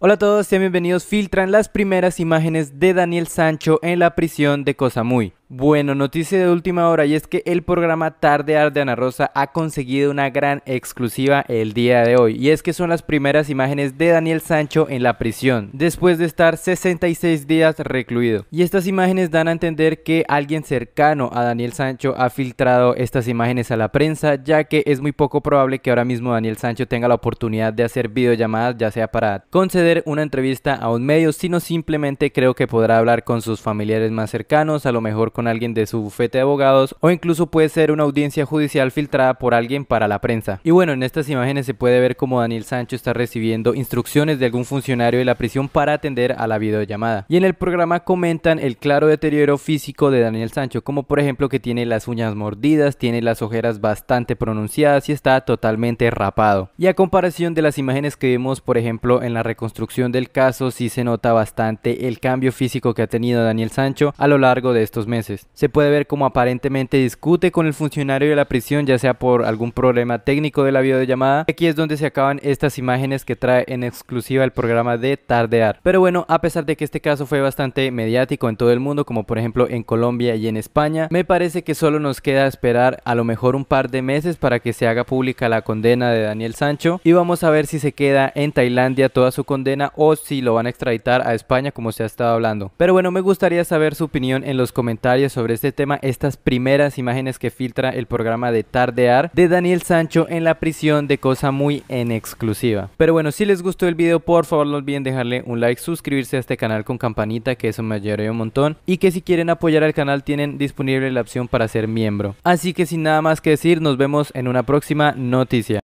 Hola a todos, sean bienvenidos. Filtran las primeras imágenes de Daniel Sancho en la prisión de Cozamuy. Bueno, noticia de última hora y es que el programa Tarde de Ana Rosa ha conseguido una gran exclusiva el día de hoy y es que son las primeras imágenes de Daniel Sancho en la prisión después de estar 66 días recluido y estas imágenes dan a entender que alguien cercano a Daniel Sancho ha filtrado estas imágenes a la prensa ya que es muy poco probable que ahora mismo Daniel Sancho tenga la oportunidad de hacer videollamadas ya sea para conceder una entrevista a un medio sino simplemente creo que podrá hablar con sus familiares más cercanos a lo mejor con alguien de su bufete de abogados o incluso puede ser una audiencia judicial filtrada por alguien para la prensa. Y bueno, en estas imágenes se puede ver cómo Daniel Sancho está recibiendo instrucciones de algún funcionario de la prisión para atender a la videollamada. Y en el programa comentan el claro deterioro físico de Daniel Sancho, como por ejemplo que tiene las uñas mordidas, tiene las ojeras bastante pronunciadas y está totalmente rapado. Y a comparación de las imágenes que vimos, por ejemplo, en la reconstrucción del caso, sí se nota bastante el cambio físico que ha tenido Daniel Sancho a lo largo de estos meses. Se puede ver cómo aparentemente discute con el funcionario de la prisión, ya sea por algún problema técnico de la videollamada. Aquí es donde se acaban estas imágenes que trae en exclusiva el programa de Tardear. Pero bueno, a pesar de que este caso fue bastante mediático en todo el mundo, como por ejemplo en Colombia y en España, me parece que solo nos queda esperar a lo mejor un par de meses para que se haga pública la condena de Daniel Sancho y vamos a ver si se queda en Tailandia toda su condena o si lo van a extraditar a España como se ha estado hablando. Pero bueno, me gustaría saber su opinión en los comentarios sobre este tema estas primeras imágenes que filtra el programa de Tardear de Daniel Sancho en la prisión de Cosa Muy en exclusiva. Pero bueno, si les gustó el video, por favor no olviden dejarle un like, suscribirse a este canal con campanita, que eso me ayudaría un montón. Y que si quieren apoyar al canal, tienen disponible la opción para ser miembro. Así que sin nada más que decir, nos vemos en una próxima noticia.